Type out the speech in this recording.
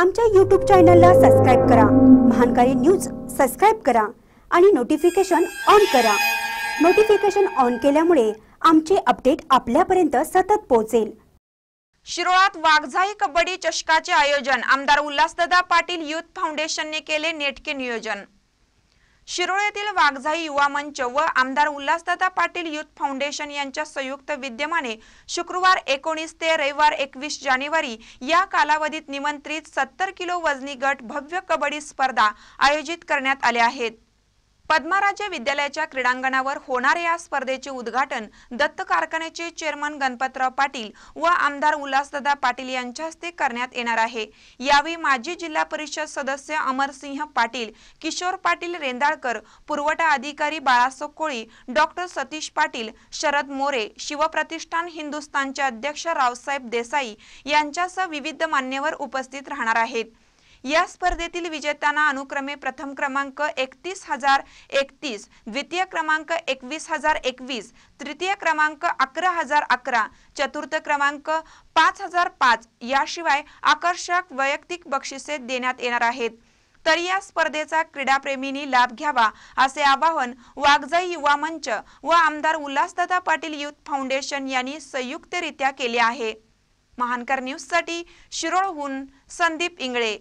आमच्या यूट्यूब चॅनलला सबस्क्राईब करा महानकारी न्यूज सबस्क्राईब करा आणि नोटिफिकेशन ऑन करा नोटिफिकेशन ऑन केल्यामुळे आमचे अपडेट आपल्यापर्यंत सतत पोहोचेल शिरोळात वाघझाई कबड्डी चषकाचे आयोजन आमदार उल्हासदादा पाटील युथ फाउंडेशनने केले नेटके नियोजन शिरोळ येथील वाघजाई युवा मंच व आमदार उल्हासदादा पाटील युथ फाउंडेशन यांच्या संयुक्त विद्यमाने शुक्रवार एकोणीस ते रविवार एकवीस जानेवारी या कालावधीत निमंत्रित सत्तर किलो वजनी गट भव्य कबड्डी स्पर्धा आयोजित करण्यात आल्या आहेत पद्माराज्य विद्यालयाच्या क्रीडांगणावर होणाऱ्या या स्पर्धेचे उद्घाटन दत्त कारखान्याचे चेअरमन गणपतराव पाटील व आमदार उल्हासदादा पाटील यांच्या हस्ते करण्यात येणार आहे यावेळी माजी जिल्हा परिषद सदस्य अमरसिंह पाटील किशोर पाटील रेंदाळकर पुरवठा अधिकारी बाळासो कोळी डॉक्टर सतीश पाटील शरद मोरे शिवप्रतिष्ठान हिंदुस्थानचे अध्यक्ष रावसाहेब देसाई यांच्यासह विविध मान्यवर उपस्थित राहणार आहेत या स्पर्धेतील विजेत्यांना अनुक्रमे प्रथम क्रमांक एकतीस हजार एकतीस द्वितीय क्रमांक एकवीस हजार एकवीस तृतीय क्रमांक अकरा हजार अकरा चतुर्थ क्रमांक पाच हजार पाच याशिवाय आकर्षक वैयक्तिक बक्षिसे देण्यात येणार आहेत तर या स्पर्धेचा क्रीडाप्रेमींनी लाभ घ्यावा असे आवाहन वाघजाई युवा मंच व आमदार उल्हासदादा पाटील युथ फाउंडेशन यांनी संयुक्तरित्या केले आहे महानकर न्यूजसाठी शिरोळहून संदीप इंगळे